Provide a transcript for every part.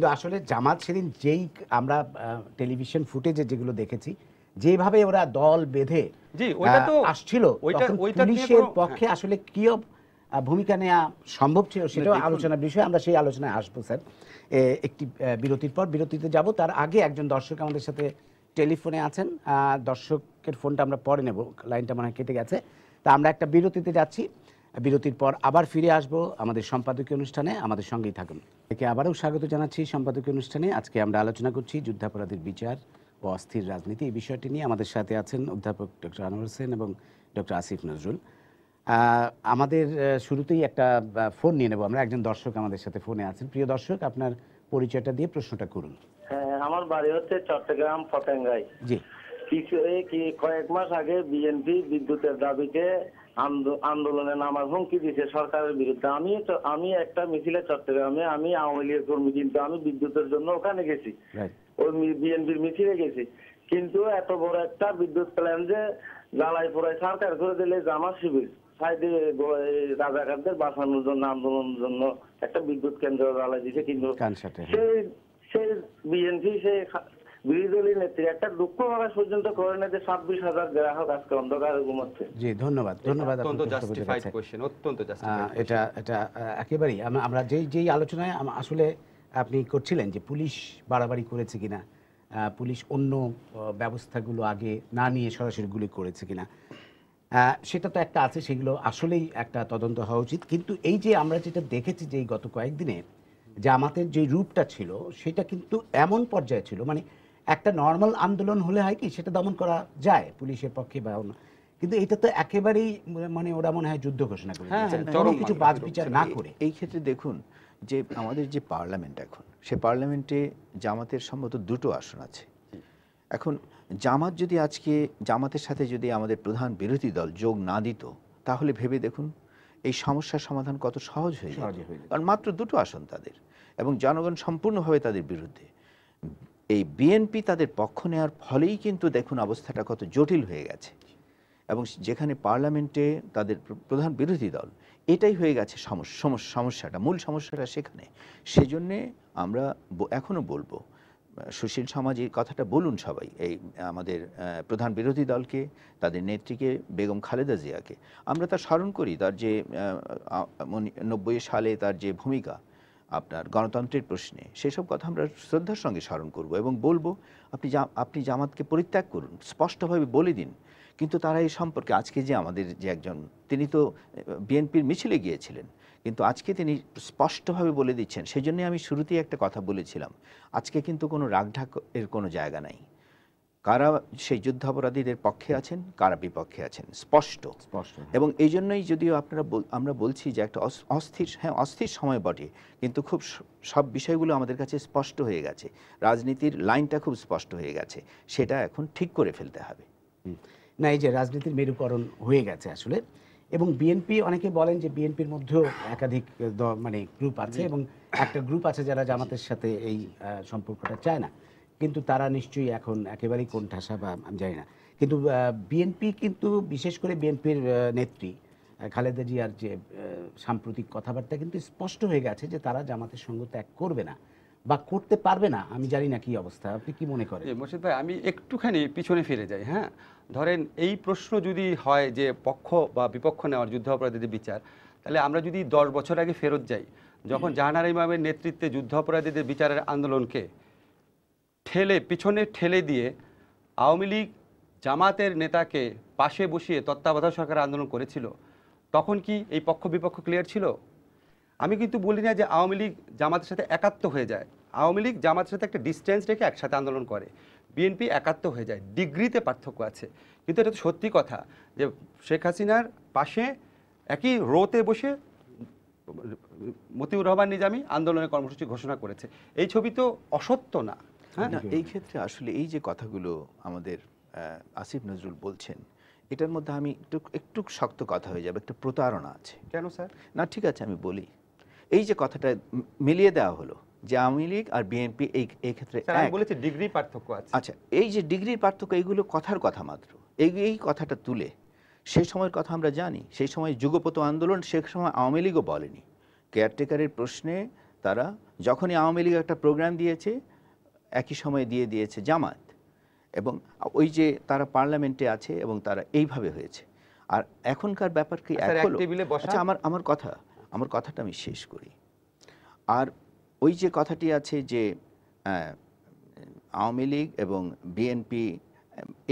কিন্তু আসলে জামাত সেদিন যেই আমরা টেলিভিশন ফুটেজে যেগুলো দেখেছি যেভাবে ওরা দল বেঁধে আসছিল পুলিশের হ্যাঁ। পক্ষে আসলে কি ভূমিকা নেওয়া সম্ভব ছিল সেটাও আলোচনার বিষয় আমরা সেই আলোচনায় আসবো স্যার একটি বিরতির পর বিরতিতে যাব তার আগে একজন দর্শক আমাদের সাথে টেলিফোনে আছেন দর্শকের ফোনটা আমরা পরে নেব লাইনটা মনে কেটে গেছে তা আমরা একটা বিরতিতে যাচ্ছি বিরতির পর আবার ফিরে আসব আমাদের সম্পাদকীয় অনুষ্ঠানে আমাদের সঙ্গেই থাকুন একে আবারও স্বাগত জানাচ্ছি সম্পাদকীয় অনুষ্ঠানে আজকে আমরা আলোচনা করছি যুদ্ধাপরাধীর বিচার ও অস্থির রাজনীতি এই বিষয়টি নিয়ে আমাদের সাথে আছেন অধ্যাপক ডক্টর আনোয়ার হোসেন এবং ডক্টর আসিফ নজরুল আমাদের শুরুতেই একটা ফোন নিয়ে নেব আমরা একজন দর্শক আমাদের সাথে ফোনে আছেন প্রিয় দর্শক আপনার পরিচয়টা দিয়ে প্রশ্নটা করুন হ্যাঁ, আমার বাড়ি হচ্ছে চট্টগ্রাম ফটেঙ্গাই জি কয়েক মাস আগে বিএনপি বিদ্যুতের দাবিতে আন্দোলনে নামার হুমকি দিয়েছে সরকারের বিরুদ্ধে আমি আমি একটা মিছিলে চট্টগ্রামে আমি আওয়ামী লীগের কর্মী কিন্তু আমি বিদ্যুতের জন্য ওখানে গেছি ওই বিএনপির মিছিলে গেছি কিন্তু এত বড় একটা বিদ্যুৎ প্ল্যান যে জ্বালাই পোড়াই সরকার করে দিলে জামা শিবির রাজাকারদের বাঁচানোর জন্য আন্দোলনের জন্য একটা বিদ্যুৎ কেন্দ্র জ্বালাই দিয়েছে কিন্তু সেই সেই বিএনপি সেই বিরোধী দলীয় নেত্রী একটা দুঃখ প্রকাশ পর্যন্ত করেন যে ছাব্বিশ হাজার গ্রাহক আজকে অন্ধকারে ঘুমাচ্ছে জি ধন্যবাদ ধন্যবাদ এটা এটা একেবারেই আমরা যেই যেই আলোচনায় আসলে আপনি করছিলেন যে পুলিশ বাড়াবাড়ি করেছে কিনা পুলিশ অন্য ব্যবস্থাগুলো আগে না নিয়ে সরাসরি গুলি করেছে কিনা সেটা তো একটা আছে সেগুলো আসলেই একটা তদন্ত হওয়া উচিত কিন্তু এই যে আমরা যেটা দেখেছি যে গত কয়েকদিনে যে আমাদের যে রূপটা ছিল সেটা কিন্তু এমন পর্যায়ে ছিল মানে একটা নর্মাল আন্দোলন হলে হয় কি সেটা দমন করা যায় পুলিশের পক্ষে বা অন্য কিন্তু এটা তো একেবারেই মানে ওরা মনে হয় যুদ্ধ ঘোষণা করে হ্যাঁ, হ্যাঁ, কিছু বাদ বিচার না করে এই ক্ষেত্রে দেখুন যে আমাদের যে পার্লামেন্ট এখন সে পার্লামেন্টে জামাতের সম্ভবত দুটো আসন আছে এখন জামাত যদি আজকে জামাতের সাথে যদি আমাদের প্রধান বিরোধী দল যোগ না দিত তাহলে ভেবে দেখুন এই সমস্যার সমাধান কত সহজ হয়ে যায় কারণ মাত্র দুটো আসন তাদের এবং জনগণ সম্পূর্ণভাবে তাদের বিরুদ্ধে এই বিএনপি তাদের পক্ষ নেওয়ার ফলেই কিন্তু দেখুন অবস্থাটা কত জটিল হয়ে গেছে এবং যেখানে পার্লামেন্টে তাদের প্রধান বিরোধী দল এটাই হয়ে গেছে সমস্যাটা মূল সমস্যাটা সেখানে সেজন্যে আমরা এখনও বলবো সুশীল সমাজের কথাটা বলুন সবাই এই আমাদের প্রধান বিরোধী দলকে তাদের নেত্রীকে বেগম খালেদা জিয়াকে আমরা তার স্মরণ করি তার যে নব্বই সালে তার যে ভূমিকা আপনার গণতন্ত্রের প্রশ্নে সেসব কথা আমরা শ্রদ্ধার সঙ্গে স্মরণ করব এবং বলবো আপনি আপনি জামাতকে পরিত্যাগ করুন স্পষ্টভাবে বলে দিন কিন্তু তারা এই সম্পর্কে আজকে যে আমাদের যে একজন তিনি তো বিএনপির মিছিলে গিয়েছিলেন কিন্তু আজকে তিনি স্পষ্টভাবে বলে দিচ্ছেন সেই জন্যই আমি শুরুতেই একটা কথা বলেছিলাম আজকে কিন্তু কোনো রাগঢাক এর কোনো জায়গা নাই কারা সেই যুদ্ধাপরাধীদের পক্ষে আছেন কারা বিপক্ষে আছেন স্পষ্ট স্পষ্ট এবং এই জন্যই যদিও আপনারা আমরা বলছি যে একটা অস্থির হ্যাঁ অস্থির সময় বটে কিন্তু খুব সব বিষয়গুলো আমাদের কাছে স্পষ্ট হয়ে গেছে রাজনীতির লাইনটা খুব স্পষ্ট হয়ে গেছে সেটা এখন ঠিক করে ফেলতে হবে না এই যে রাজনীতির মেরুকরণ হয়ে গেছে আসলে এবং বিএনপি অনেকে বলেন যে বিএনপির মধ্যেও একাধিক মানে গ্রুপ আছে এবং একটা গ্রুপ আছে যারা জামাতের সাথে এই সম্পর্কটা চায় না কিন্তু তারা নিশ্চয়ই এখন একেবারেই কোন ঠাসা বা আমি জানি না কিন্তু বিএনপি কিন্তু বিশেষ করে বিএনপির নেত্রী খালেদা জিয়ার যে সাম্প্রতিক কথাবার্তা কিন্তু স্পষ্ট হয়ে গেছে যে তারা জামাতের সঙ্গ ত্যাগ করবে না বা করতে পারবে না আমি জানি না কি অবস্থা আপনি কি মনে করেন মোর্শিদ ভাই আমি একটুখানি পিছনে ফিরে যাই হ্যাঁ ধরেন এই প্রশ্ন যদি হয় যে পক্ষ বা বিপক্ষ নেওয়ার যুদ্ধ অপরাধীদের বিচার তাহলে আমরা যদি দশ বছর আগে ফেরত যাই যখন জাহানারা ইমামের নেতৃত্বে যুদ্ধাপরাধীদের বিচারের আন্দোলনকে ঠেলে পিছনে ঠেলে দিয়ে আওয়ামী লীগ জামাতের নেতাকে পাশে বসিয়ে তত্ত্বাবধায়ক সরকার আন্দোলন করেছিল তখন কি এই পক্ষ বিপক্ষ ক্লিয়ার ছিল আমি কিন্তু বলি না যে আওয়ামী লীগ জামাতের সাথে একাত্ম হয়ে যায় আওয়ামী লীগ জামাতের সাথে একটা ডিস্টেন্স রেখে একসাথে আন্দোলন করে বিএনপি একাত্ম হয়ে যায় ডিগ্রিতে পার্থক্য আছে কিন্তু এটা তো সত্যি কথা যে শেখ হাসিনার পাশে একই রোতে বসে মতিউর রহমান নিজামী আন্দোলনের কর্মসূচি ঘোষণা করেছে এই ছবি তো অসত্য না হ্যাঁ? এই ক্ষেত্রে আসলে এই যে কথাগুলো আমাদের আসিফ নজরুল বলছেন এটার মধ্যে আমি একটু একটু শক্ত কথা হয়ে যাবে একটা প্রতারণা আছে কেন স্যার না ঠিক আছে আমি বলি এই যে কথাটা মিলিয়ে দেওয়া হলো যে আওয়ামী লীগ আর বিএনপি এই এই ক্ষেত্রে বলেছে ডিগ্রি পার্থক্য আছে আচ্ছা এই যে ডিগ্রির পার্থক্য এইগুলো কথার কথা মাত্র এই এই কথাটা তুলে সেই সময়ের কথা আমরা জানি সেই সময় যুগপত আন্দোলন সে সময় আওয়ামী লীগও বলেনি কেয়ারটেকারের প্রশ্নে তারা যখনই আওয়ামী লীগ একটা প্রোগ্রাম দিয়েছে একই সময়ে দিয়ে দিয়েছে জামাত এবং ওই যে তারা পার্লামেন্টে আছে এবং তারা এইভাবে হয়েছে আর এখনকার ব্যাপার কি আচ্ছা, আচ্ছা আমার আমার কথা আমার কথাটা আমি শেষ করি আর ওই যে কথাটি আছে যে আওয়ামী লীগ এবং বিএনপি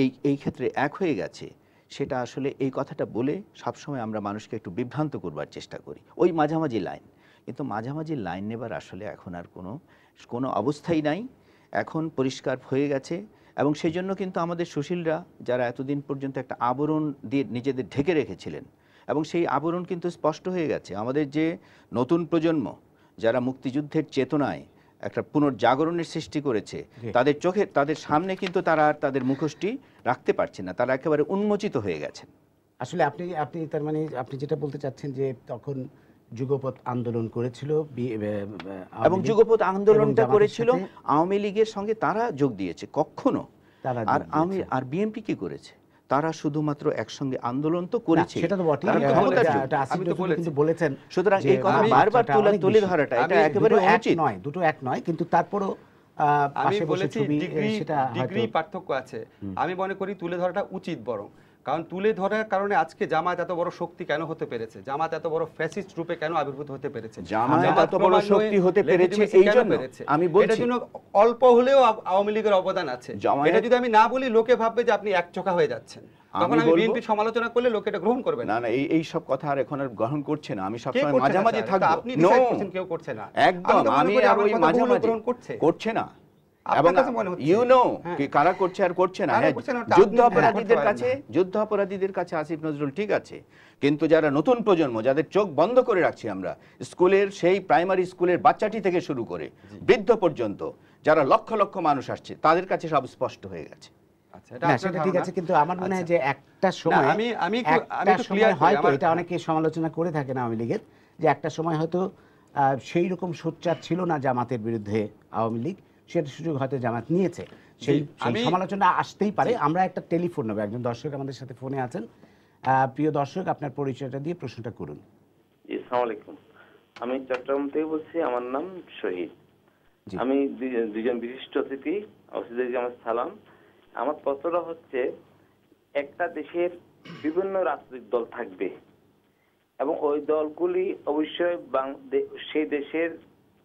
এই এই ক্ষেত্রে এক হয়ে গেছে সেটা আসলে এই কথাটা বলে সবসময় আমরা মানুষকে একটু বিভ্রান্ত করবার চেষ্টা করি ওই মাঝামাঝি লাইন কিন্তু মাঝামাঝি লাইন নেবার আসলে এখন আর কোনো কোনো অবস্থাই নাই এখন পরিষ্কার হয়ে গেছে এবং সেই জন্য কিন্তু আমাদের সুশীলরা যারা এতদিন পর্যন্ত একটা আবরণ দিয়ে নিজেদের ঢেকে রেখেছিলেন এবং সেই আবরণ কিন্তু স্পষ্ট হয়ে গেছে আমাদের যে নতুন প্রজন্ম যারা মুক্তিযুদ্ধের চেতনায় একটা পুনর্জাগরণের সৃষ্টি করেছে তাদের চোখে তাদের সামনে কিন্তু তারা আর তাদের মুখোশটি রাখতে পারছে না তারা একেবারে উন্মোচিত হয়ে গেছেন আসলে আপনি আপনি তার মানে আপনি যেটা বলতে চাচ্ছেন যে তখন যুগপথ আন্দোলন করেছিল এবং যুগপথ আন্দোলনটা করেছিল আওয়ামী লীগের সঙ্গে তারা যোগ দিয়েছে কখনো আর আমি আর বিএনপি কি করেছে তারা শুধুমাত্র একসঙ্গে আন্দোলন তো করেছে সেটা তো বটেই আমি তো কিন্তু বলেছেন সুতরাং এই কথা বারবার তুলে তুলে ধরাটা এটা একেবারে উচিত নয় দুটো এক নয় কিন্তু তারপরও আমি বলেছি ডিগ্রি ডিগ্রি পার্থক্য আছে আমি মনে করি তুলে ধরাটা উচিত বরং কারণ তুলে ধরার কারণে আজকে জামায়াত এত বড় শক্তি কেন হতে পেরেছে জামাত এত বড় ফ্যাসিস্ট রূপে কেন আবির্ভূত হতে পেরেছে জামায়াত এত বড় শক্তি হতে পেরেছে এই জন্য আমি বলছি এটা জন্য অল্প হলেও আওয়ামী লীগের অবদান আছে এটা যদি আমি না বলি লোকে ভাববে যে আপনি একচোখা হয়ে যাচ্ছেন তখন আমি বিএনপি সমালোচনা করলে লোকে এটা গ্রহণ করবে না না এই এই সব কথা আর এখন আর গ্রহণ করছে না আমি সবসময় মাঝামাঝি আপনি ডিসাইড করছেন কেউ করছে না একদম আমি আর ওই মাঝামাঝি করছে করছে না এবং ইউ নো হ্যাঁ। কি কারা করছে আর করছে না হ্যাঁ, যুদ্ধ অপরাধীদের হ্যাঁ, কাছে যুদ্ধ অপরাধীদের কাছে আসিফ নজরুল ঠিক আছে কিন্তু যারা নতুন প্রজন্ম যাদের চোখ বন্ধ করে রাখছি আমরা স্কুলের সেই প্রাইমারি স্কুলের বাচ্চাটি থেকে শুরু করে বৃদ্ধ পর্যন্ত যারা লক্ষ লক্ষ মানুষ আসছে তাদের কাছে সব স্পষ্ট হয়ে গেছে আচ্ছা, আচ্ছা। এটা অনেকে সমালোচনা করে থাকেন যে একটা সময় হয়তো সেই রকম সোচ্চার ছিল না জামাতের বিরুদ্ধে আওয়ামী লীগ সেটা সুযোগ হয়তো জামাত নিয়েছে সেই সমালোচনা আসতেই পারে আমরা একটা টেলিফোন নেবো একজন দর্শক আমাদের সাথে ফোনে আছেন প্রিয় দর্শক আপনার পরিচয়টা দিয়ে প্রশ্নটা করুন আলাইকুম আমি চট্টগ্রাম থেকে বলছি আমার নাম শহীদ আমি দুজন বিশিষ্ট অতিথি অসিদের সালাম আমার প্রশ্নটা হচ্ছে একটা দেশের বিভিন্ন রাজনৈতিক দল থাকবে এবং ওই দলগুলি অবশ্যই সেই দেশের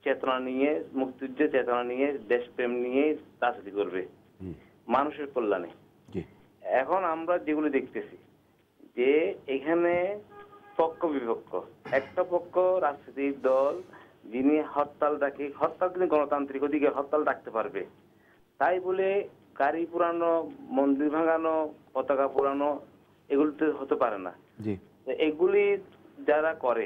চেতনা নিয়ে মুক্তিযুদ্ধের চেতনা নিয়ে দেশপ্রেম নিয়ে রাজনীতি করবে মানুষের কল্যাণে এখন আমরা যেগুলো দেখতেছি যে এখানে পক্ষ বিপক্ষ একটা পক্ষ রাজনীতির দল যিনি হরতাল ডাকে হরতাল কিন্তু গণতান্ত্রিক ওদিকে হরতাল ডাকতে পারবে তাই বলে গাড়ি পুরানো মন্দির ভাঙানো পতাকা পুরানো এগুলোতে হতে পারে না এগুলি যারা করে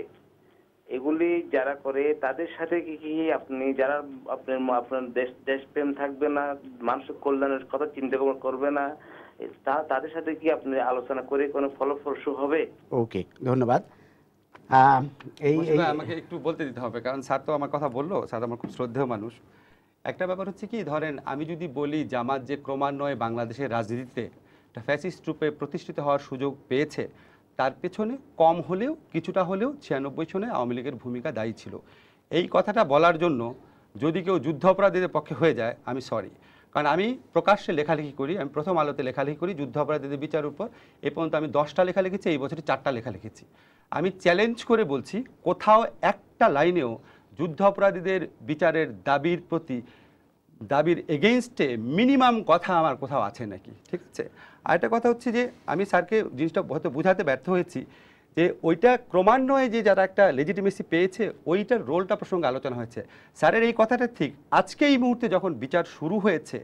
এগুলি যারা করে তাদের সাথে কি কি আপনি যারা আপনার আপনার দেশ দেশপ্রেম থাকবে না মানুষের কল্যাণের কথা চিন্তা ভাবনা করবে না তা তাদের সাথে কি আপনি আলোচনা করে কোনো ফলপ্রসূ হবে ওকে ধন্যবাদ এই আমাকে একটু বলতে দিতে হবে কারণ স্যার তো আমার কথা বললো স্যার আমার খুব শ্রদ্ধেয় মানুষ একটা ব্যাপার হচ্ছে কি ধরেন আমি যদি বলি জামাত যে ক্রমান্বয়ে বাংলাদেশের রাজনীতিতে একটা ফ্যাসিস্ট রূপে প্রতিষ্ঠিত হওয়ার সুযোগ পেয়েছে তার পেছনে কম হলেও কিছুটা হলেও ছিয়ানব্বই সনে আওয়ামী লীগের ভূমিকা দায়ী ছিল এই কথাটা বলার জন্য যদি কেউ যুদ্ধ অপরাধীদের পক্ষে হয়ে যায় আমি সরি কারণ আমি প্রকাশ্যে লেখালেখি করি আমি প্রথম আলোতে লেখালেখি করি যুদ্ধ অপরাধীদের বিচার উপর এ পর্যন্ত আমি দশটা লেখা লিখেছি এই বছরে চারটা লেখা লিখেছি আমি চ্যালেঞ্জ করে বলছি কোথাও একটা লাইনেও যুদ্ধাপরাধীদের বিচারের দাবির প্রতি দাবির এগেইনস্টে মিনিমাম কথা আমার কোথাও আছে নাকি ঠিক আছে আরেকটা কথা হচ্ছে যে আমি স্যারকে জিনিসটা হয়তো বোঝাতে ব্যর্থ হয়েছি যে ওইটা ক্রমান্বয়ে যে যারা একটা লেজিটিমেসি পেয়েছে ওইটার রোলটা প্রসঙ্গে আলোচনা হয়েছে স্যারের এই কথাটা ঠিক আজকে এই মুহূর্তে যখন বিচার শুরু হয়েছে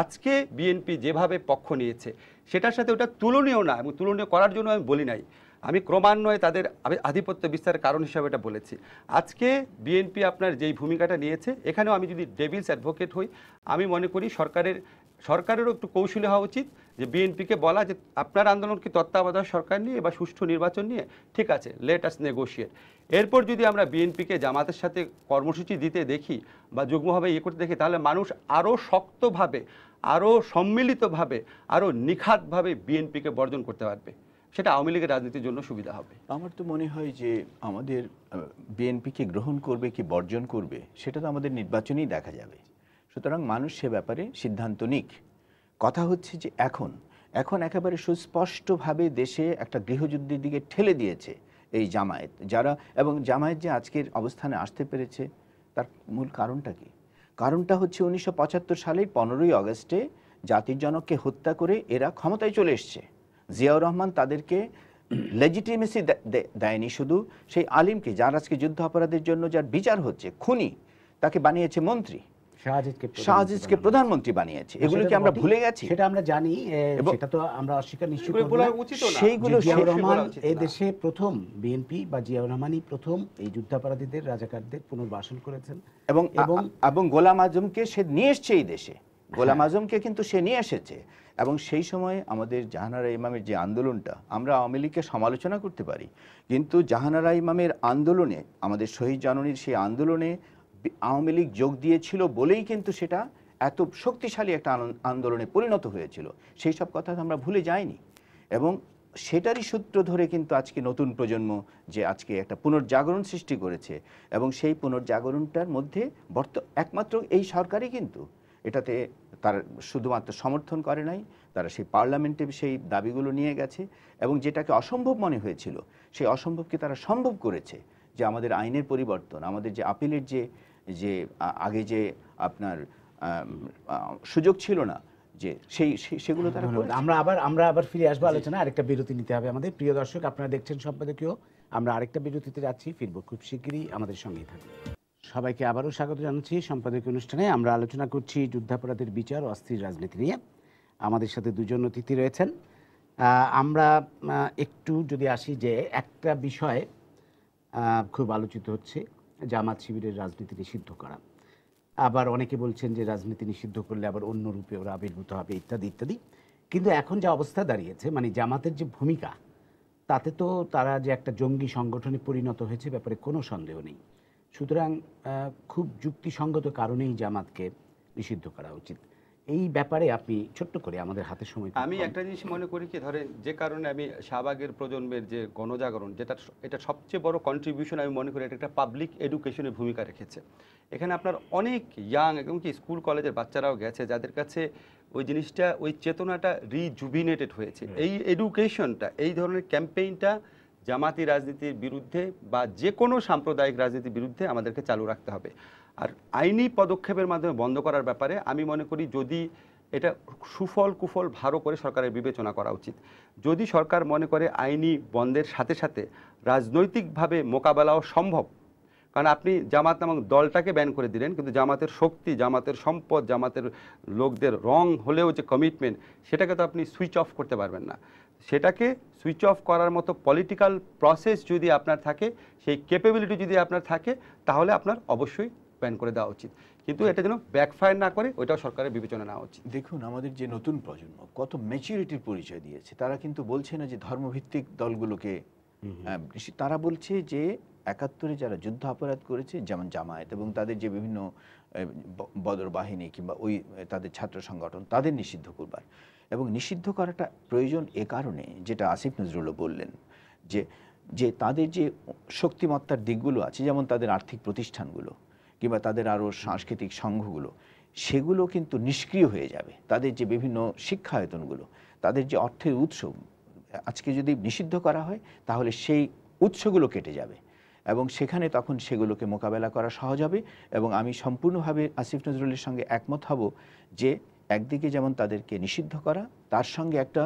আজকে বিএনপি যেভাবে পক্ষ নিয়েছে সেটার সাথে ওটা তুলনীয় না এবং তুলনীয় করার জন্য আমি বলি নাই আমি ক্রমান্বয়ে তাদের আধিপত্য বিস্তারের কারণ হিসাবে এটা বলেছি আজকে বিএনপি আপনার যেই ভূমিকাটা নিয়েছে এখানেও আমি যদি ডেভিলস অ্যাডভোকেট হই আমি মনে করি সরকারের সরকারেরও একটু কৌশলী হওয়া উচিত যে বিএনপিকে বলা যে আপনার আন্দোলন কি তত্ত্বাবধায়ক সরকার নিয়ে বা সুষ্ঠু নির্বাচন নিয়ে ঠিক আছে লেট নেগোসিয়েট এরপর যদি আমরা বিএনপিকে জামাতের সাথে কর্মসূচি দিতে দেখি বা যুগ্মভাবে ইয়ে করতে দেখি তাহলে মানুষ আরও শক্তভাবে আরও সম্মিলিতভাবে আরও নিখাতভাবে বিএনপিকে বর্জন করতে পারবে সেটা আওয়ামী লীগের রাজনীতির জন্য সুবিধা হবে আমার তো মনে হয় যে আমাদের বিএনপিকে গ্রহণ করবে কি বর্জন করবে সেটা তো আমাদের নির্বাচনেই দেখা যাবে সুতরাং মানুষ সে ব্যাপারে সিদ্ধান্ত নিক কথা হচ্ছে যে এখন এখন একেবারে সুস্পষ্টভাবে দেশে একটা গৃহযুদ্ধের দিকে ঠেলে দিয়েছে এই জামায়াত যারা এবং জামায়াত যে আজকের অবস্থানে আসতে পেরেছে তার মূল কারণটা কি কারণটা হচ্ছে উনিশশো সালের পনেরোই আগস্টে জাতির জনককে হত্যা করে এরা ক্ষমতায় চলে এসছে জিয়াউর রহমান তাদেরকে লেজিটিমেসি দেয়নি শুধু সেই আলিমকে যার আজকে যুদ্ধ অপরাধের জন্য যার বিচার হচ্ছে খুনি তাকে বানিয়েছে মন্ত্রী শাহজিজকে প্রধানমন্ত্রী বানিয়েছে এগুলো কি আমরা ভুলে গেছি সেটা আমরা জানি সেটা তো আমরা অস্বীকার করব সেইগুলো জিয়াউর রহমান এই দেশে প্রথম বিএনপি বা জিয়াউর রহমানই প্রথম এই যুদ্ধাপরাধীদের রাজাকারদের পুনর্বাসন করেছেন এবং এবং গোলাম আজমকে সে নিয়ে এসছে এই দেশে হ্যাঁ। গোলাম আজমকে কিন্তু সে নিয়ে এসেছে এবং সেই সময় আমাদের জাহানারা ইমামের যে আন্দোলনটা আমরা আওয়ামী লীগকে সমালোচনা করতে পারি কিন্তু জাহানারা ইমামের আন্দোলনে আমাদের শহীদ জাননীর সেই আন্দোলনে আওয়ামী লীগ যোগ দিয়েছিল বলেই কিন্তু সেটা এত শক্তিশালী একটা আন্দোলনে পরিণত হয়েছিল সেই সব কথা আমরা ভুলে যাইনি এবং সেটারই সূত্র ধরে কিন্তু আজকে নতুন প্রজন্ম যে আজকে একটা পুনর্জাগরণ সৃষ্টি করেছে এবং সেই পুনর্জাগরণটার মধ্যে বর্ত একমাত্র এই সরকারই কিন্তু এটাতে তার শুধুমাত্র সমর্থন করে নাই তারা সেই পার্লামেন্টে সেই দাবিগুলো নিয়ে গেছে এবং যেটাকে অসম্ভব মনে হয়েছিল সেই অসম্ভবকে তারা সম্ভব করেছে যে আমাদের আইনের পরিবর্তন আমাদের যে আপিলের যে যে আগে যে আপনার সুযোগ ছিল না যে সেই সেগুলো তারা আমরা আবার আমরা আবার ফিরে আসবো আলোচনা আরেকটা বিরতি নিতে হবে আমাদের প্রিয় দর্শক আপনারা দেখছেন সম্পাদকীয় আমরা আরেকটা বিরতিতে যাচ্ছি ফিরবো খুব শিগগিরই আমাদের সঙ্গে থাকবে সবাইকে আবারও স্বাগত জানাচ্ছি সম্পাদকীয় অনুষ্ঠানে আমরা আলোচনা করছি যুদ্ধাপরাধের বিচার অস্থির রাজনীতি নিয়ে আমাদের সাথে দুজন অতিথি রয়েছেন আমরা একটু যদি আসি যে একটা বিষয় খুব আলোচিত হচ্ছে জামাত শিবিরের রাজনীতি নিষিদ্ধ করা আবার অনেকে বলছেন যে রাজনীতি নিষিদ্ধ করলে আবার অন্য রূপে ওরা আবির্ভূত হবে ইত্যাদি ইত্যাদি কিন্তু এখন যা অবস্থা দাঁড়িয়েছে মানে জামাতের যে ভূমিকা তাতে তো তারা যে একটা জঙ্গি সংগঠনে পরিণত হয়েছে ব্যাপারে কোনো সন্দেহ নেই সুতরাং খুব যুক্তিসঙ্গত কারণেই জামাতকে নিষিদ্ধ করা উচিত এই ব্যাপারে আপনি ছোট্ট করে আমাদের হাতে সময় আমি একটা জিনিস মনে করি কি ধরেন যে কারণে আমি শাহবাগের প্রজন্মের যে গণজাগরণ যেটা এটা সবচেয়ে বড় কন্ট্রিবিউশন আমি মনে করি এটা একটা পাবলিক এডুকেশনের ভূমিকা রেখেছে এখানে আপনার অনেক ইয়াং এবং কি স্কুল কলেজের বাচ্চারাও গেছে যাদের কাছে ওই জিনিসটা ওই চেতনাটা রিজুবিনেটেড হয়েছে এই এডুকেশনটা এই ধরনের ক্যাম্পেইনটা জামাতি রাজনীতির বিরুদ্ধে বা যে কোনো সাম্প্রদায়িক রাজনীতির বিরুদ্ধে আমাদেরকে চালু রাখতে হবে আর আইনি পদক্ষেপের মাধ্যমে বন্ধ করার ব্যাপারে আমি মনে করি যদি এটা সুফল কুফল ভারো করে সরকারের বিবেচনা করা উচিত যদি সরকার মনে করে আইনি বন্ধের সাথে সাথে রাজনৈতিকভাবে মোকাবেলাও সম্ভব কারণ আপনি জামাত এবং দলটাকে ব্যান করে দিলেন কিন্তু জামাতের শক্তি জামাতের সম্পদ জামাতের লোকদের রং হলেও যে কমিটমেন্ট সেটাকে তো আপনি সুইচ অফ করতে পারবেন না সেটাকে সুইচ অফ করার মতো পলিটিক্যাল প্রসেস যদি আপনার থাকে সেই ক্যাপেবিলিটি যদি আপনার থাকে তাহলে আপনার অবশ্যই ব্যান করে দেওয়া উচিত কিন্তু এটা যেন ব্যাকফায়ার না করে ওইটাও সরকারের বিবেচনা নেওয়া উচিত দেখুন আমাদের যে নতুন প্রজন্ম কত ম্যাচিউরিটির পরিচয় দিয়েছে তারা কিন্তু বলছে না যে ধর্মভিত্তিক দলগুলোকে তারা বলছে যে একাত্তরে যারা যুদ্ধ অপরাধ করেছে যেমন জামায়াত এবং তাদের যে বিভিন্ন বদর বাহিনী কিংবা ওই তাদের ছাত্র সংগঠন তাদের নিষিদ্ধ করবার এবং নিষিদ্ধ করাটা প্রয়োজন এ কারণে যেটা আসিফ নজরুলও বললেন যে যে তাদের যে শক্তিমত্তার দিকগুলো আছে যেমন তাদের আর্থিক প্রতিষ্ঠানগুলো কিংবা তাদের আরও সাংস্কৃতিক সংঘগুলো সেগুলো কিন্তু নিষ্ক্রিয় হয়ে যাবে তাদের যে বিভিন্ন শিক্ষায়তনগুলো তাদের যে অর্থের উৎস আজকে যদি নিষিদ্ধ করা হয় তাহলে সেই উৎসগুলো কেটে যাবে এবং সেখানে তখন সেগুলোকে মোকাবেলা করা সহজ হবে এবং আমি সম্পূর্ণভাবে আসিফ নজরুলের সঙ্গে একমত হব যে একদিকে যেমন তাদেরকে নিষিদ্ধ করা তার সঙ্গে একটা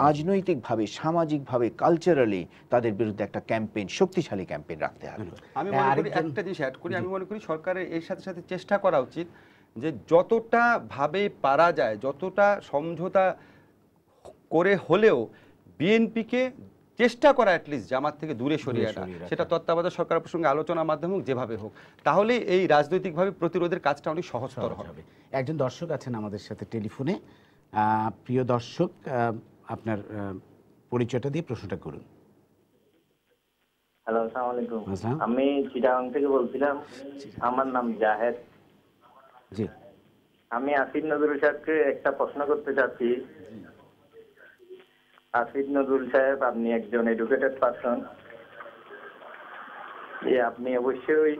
রাজনৈতিকভাবে সামাজিকভাবে কালচারালি তাদের বিরুদ্ধে একটা ক্যাম্পেইন শক্তিশালী ক্যাম্পেইন রাখতে হবে আমি হ্যাঁ, মনে করি একটা জিনিস অ্যাড করি আমি মনে করি সরকারের এর সাথে সাথে চেষ্টা করা উচিত যে যতটা ভাবে পারা যায় যতটা সমঝোতা করে হলেও বিএনপিকে চেষ্টা করা অ্যাটলিস্ট জামাত থেকে দূরে সরিয়ে আনা সেটা তত্ত্বাবধায়ক সরকারের প্রসঙ্গে আলোচনার মাধ্যমে যেভাবে হোক তাহলে এই রাজনৈতিকভাবে প্রতিরোধের কাজটা অনেক সহজতর হবে একজন দর্শক আছেন আমাদের সাথে টেলিফোনে প্রিয় দর্শক আপনার পরিচয়টা দিয়ে প্রশ্নটা করুন হ্যালো আসসালামু আলাইকুম হ্যাঁ, আমি থেকে বলছিলাম আমার নাম জাহেদ জি আমি আসিফ নজরুল সাহেবকে একটা প্রশ্ন করতে চাচ্ছি আসিফ নজরুল সাহেব আপনি একজন এডুকেটেড পারসন যে আপনি অবশ্যই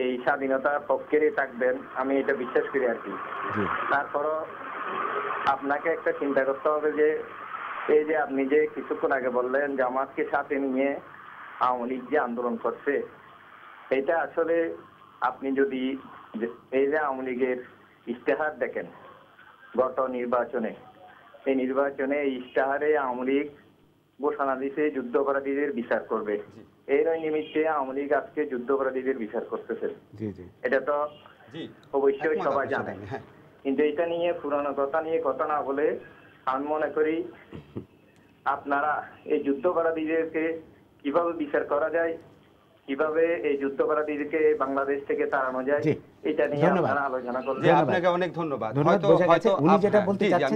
এই স্বাধীনতার পক্ষেরই থাকবেন আমি এটা বিশ্বাস করি আর কি তারপরও আপনাকে একটা চিন্তা করতে হবে যে এই যে আপনি যে কিছুক্ষণ আগে বললেন জামাতকে সাথে নিয়ে আওয়ামী লীগ যে আন্দোলন করছে এটা আসলে আপনি যদি এই যে আওয়ামী লীগের ইশতেহার দেখেন গত নির্বাচনে এই নির্বাচনে ইশতেহারে আওয়ামী লীগ ঘোষণা দিছে যুদ্ধাপরাধীদের বিচার করবে এর নিমিত্তে আওয়ামী লীগ আজকে যুদ্ধাপরাধীদের বিচার করতেছে এটা তো অবশ্যই সবাই জানে হ্যাঁ। কিন্তু এটা নিয়ে পুরানো কথা নিয়ে কথা না বলে আমি মনে করি আপনারা এই যুদ্ধপরাধীদেরকে কিভাবে বিচার করা যায় কিভাবে এই যুদ্ধপরাধীদেরকে বাংলাদেশ থেকে তাড়ানো যায় কিন্তু আমি আসলে বিচার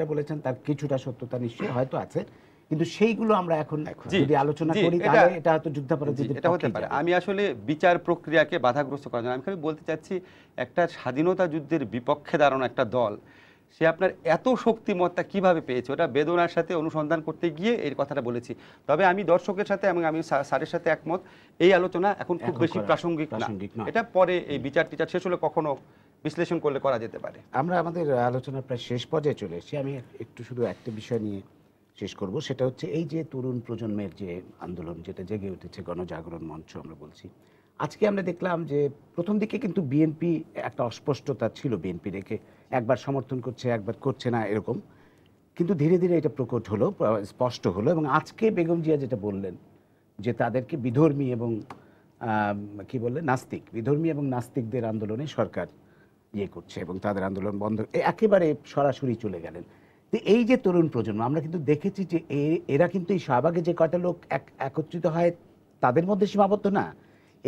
প্রক্রিয়াকে বাধাগ্রস্ত করার জন্য আমি বলতে চাচ্ছি একটা স্বাধীনতা যুদ্ধের বিপক্ষে দাঁড়ানো একটা দল সে আপনার এত শক্তিমত্তা কিভাবে পেয়েছে ওটা বেদনার সাথে অনুসন্ধান করতে গিয়ে এর কথাটা বলেছি তবে আমি দর্শকের সাথে এবং আমি স্যারের সাথে একমত এই আলোচনা এখন খুব বেশি প্রাসঙ্গিক না এটা পরে এই বিচার টিচার শেষ হলে কখনো বিশ্লেষণ করলে করা যেতে পারে আমরা আমাদের আলোচনা প্রায় শেষ পর্যায়ে চলে এসেছি আমি একটু শুধু একটা বিষয় নিয়ে শেষ করব সেটা হচ্ছে এই যে তরুণ প্রজন্মের যে আন্দোলন যেটা জেগে উঠেছে গণজাগরণ মঞ্চ আমরা বলছি আজকে আমরা দেখলাম যে প্রথম দিকে কিন্তু বিএনপি একটা অস্পষ্টতা ছিল বিএনপি রেখে একবার সমর্থন করছে একবার করছে না এরকম কিন্তু ধীরে ধীরে এটা প্রকট হলো স্পষ্ট হলো এবং আজকে বেগম জিয়া যেটা বললেন যে তাদেরকে বিধর্মী এবং কি বললেন নাস্তিক বিধর্মী এবং নাস্তিকদের আন্দোলনে সরকার ইয়ে করছে এবং তাদের আন্দোলন বন্ধ একেবারে সরাসরি চলে গেলেন তো এই যে তরুণ প্রজন্ম আমরা কিন্তু দেখেছি যে এরা কিন্তু এই শাহবাগে যে কটা লোক একত্রিত হয় তাদের মধ্যে সীমাবদ্ধ না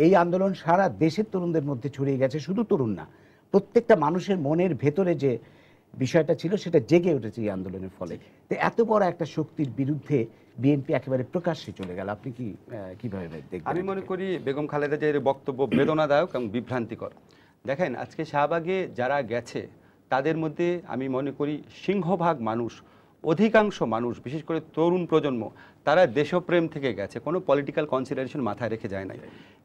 এই আন্দোলন সারা দেশের তরুণদের মধ্যে ছড়িয়ে গেছে শুধু তরুণ না প্রত্যেকটা মানুষের মনের ভেতরে যে বিষয়টা ছিল সেটা জেগে উঠেছে এই আন্দোলনের ফলে তো এত বড় একটা শক্তির বিরুদ্ধে বিএনপি একেবারে প্রকাশ্যে চলে গেল আপনি কি কিভাবে দেখবেন আমি মনে করি বেগম খালেদা জাহের বক্তব্য বেদনাদায়ক এবং বিভ্রান্তিকর দেখেন আজকে শাহবাগে যারা গেছে তাদের মধ্যে আমি মনে করি সিংহভাগ মানুষ অধিকাংশ মানুষ বিশেষ করে তরুণ প্রজন্ম তারা দেশপ্রেম থেকে গেছে কোনো পলিটিক্যাল কনসিডারেশন মাথায় রেখে যায় নাই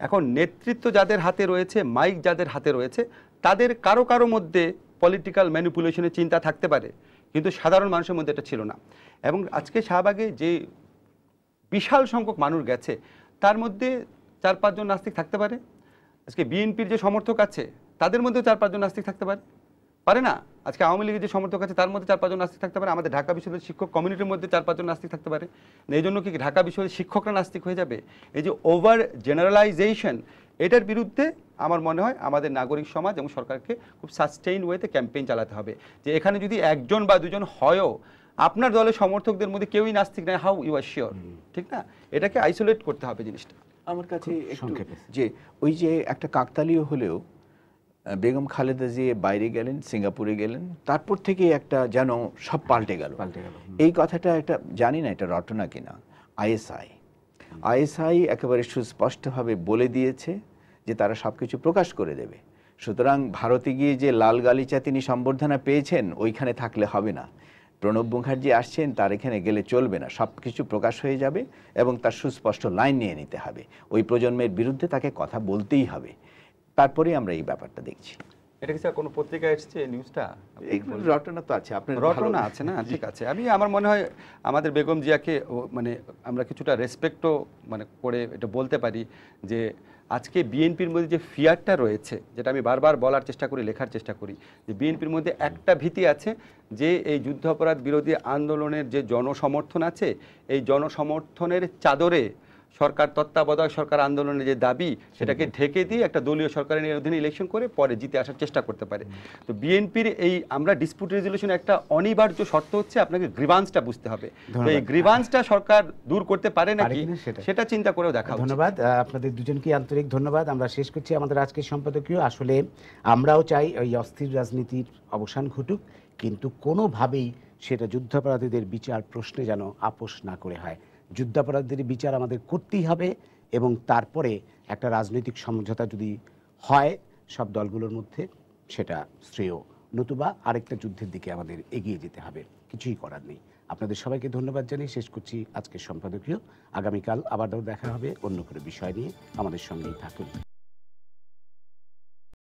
এখন নেতৃত্ব যাদের হাতে রয়েছে মাইক যাদের হাতে রয়েছে তাদের কারো কারো মধ্যে পলিটিক্যাল ম্যানিপুলেশনের চিন্তা থাকতে পারে কিন্তু সাধারণ মানুষের মধ্যে এটা ছিল না এবং আজকে শাহবাগে যে বিশাল সংখ্যক মানুষ গেছে তার মধ্যে চার পাঁচজন নাস্তিক থাকতে পারে আজকে বিএনপির যে সমর্থক আছে তাদের মধ্যেও চার পাঁচজন নাস্তিক থাকতে পারে পারে না আজকে আওয়ামী লীগের যে সমর্থক আছে তার মধ্যে চার পাঁচজন নাস্তিক থাকতে পারে আমাদের ঢাকা বিশ্ববিদ্যালয় শিক্ষক কমিউনিটির মধ্যে চার পাঁচজন নাস্তিক থাকতে পারে এই জন্য কি ঢাকা বিশ্ববিদ্যালয় শিক্ষকরা নাস্তিক হয়ে যাবে এই যে ওভার জেনারেলাইজেশন এটার বিরুদ্ধে আমার মনে হয় আমাদের নাগরিক সমাজ এবং সরকারকে খুব সাস্টেইন ওয়েতে ক্যাম্পেইন চালাতে হবে যে এখানে যদি একজন বা দুজন হয়ও আপনার দলের সমর্থকদের মধ্যে কেউই নাস্তিক নাই হাউ ইউ আর শিওর ঠিক না এটাকে আইসোলেট করতে হবে জিনিসটা আমার কাছে একটু যে ওই যে একটা কাকতালীয় হলেও বেগম খালেদা জিয়ে বাইরে গেলেন সিঙ্গাপুরে গেলেন তারপর থেকে একটা যেন সব পাল্টে গেল পাল্টে গেল এই কথাটা একটা জানি না এটা রটনা কিনা আইএসআই আইএসআই একেবারে সুস্পষ্টভাবে বলে দিয়েছে যে তারা সব কিছু প্রকাশ করে দেবে সুতরাং ভারতে গিয়ে যে লাল গালিচা তিনি সম্বর্ধনা পেয়েছেন ওইখানে থাকলে হবে না প্রণব মুখার্জি আসছেন তার এখানে গেলে চলবে না সব কিছু প্রকাশ হয়ে যাবে এবং তার সুস্পষ্ট লাইন নিয়ে নিতে হবে ওই প্রজন্মের বিরুদ্ধে তাকে কথা বলতেই হবে তারপরে আমরা এই ব্যাপারটা দেখছি এটা কি স্যার কোনো পত্রিকা এসছে নিউজটা রটনা তো আছে আপনার রটনা আছে না ঠিক আছে আমি আমার মনে হয় আমাদের বেগম জিয়াকে মানে আমরা কিছুটা রেসপেক্টও মানে করে এটা বলতে পারি যে আজকে বিএনপির মধ্যে যে ফিয়ারটা রয়েছে যেটা আমি বারবার বলার চেষ্টা করি লেখার চেষ্টা করি যে বিএনপির মধ্যে একটা ভীতি আছে যে এই যুদ্ধাপরাধ বিরোধী আন্দোলনের যে জনসমর্থন আছে এই জনসমর্থনের চাদরে সরকার তত্ত্বাবধায়ক সরকার আন্দোলনের যে দাবি সেটাকে ঢেকে দিয়ে একটা দলীয় সরকারের অধীনে ইলেকশন করে পরে জিতে আসার চেষ্টা করতে পারে তো বিএনপির এই আমরা ডিসপিউট রেজলিউশন একটা অনিবার্য শর্ত হচ্ছে আপনাকে গ্রিভান্সটা বুঝতে হবে তো এই গ্রিভান্সটা সরকার দূর করতে পারে নাকি সেটা চিন্তা করেও দেখা ধন্যবাদ আপনাদের দুজনকে আন্তরিক ধন্যবাদ আমরা শেষ করছি আমাদের আজকের সম্পাদকীয় আসলে আমরাও চাই ওই অস্থির রাজনীতির অবসান ঘটুক কিন্তু কোনোভাবেই সেটা যুদ্ধাপরাধীদের বিচার প্রশ্নে যেন আপোষ না করে হয় যুদ্ধাপরাধীদের বিচার আমাদের করতেই হবে এবং তারপরে একটা রাজনৈতিক সমঝোতা যদি হয় সব দলগুলোর মধ্যে সেটা শ্রেয় নতুবা আরেকটা যুদ্ধের দিকে আমাদের এগিয়ে যেতে হবে কিছুই করার নেই আপনাদের সবাইকে ধন্যবাদ জানিয়ে শেষ করছি আজকের সম্পাদকীয় আগামীকাল আবার দেখা হবে অন্য কোনো বিষয় নিয়ে আমাদের সঙ্গেই থাকুন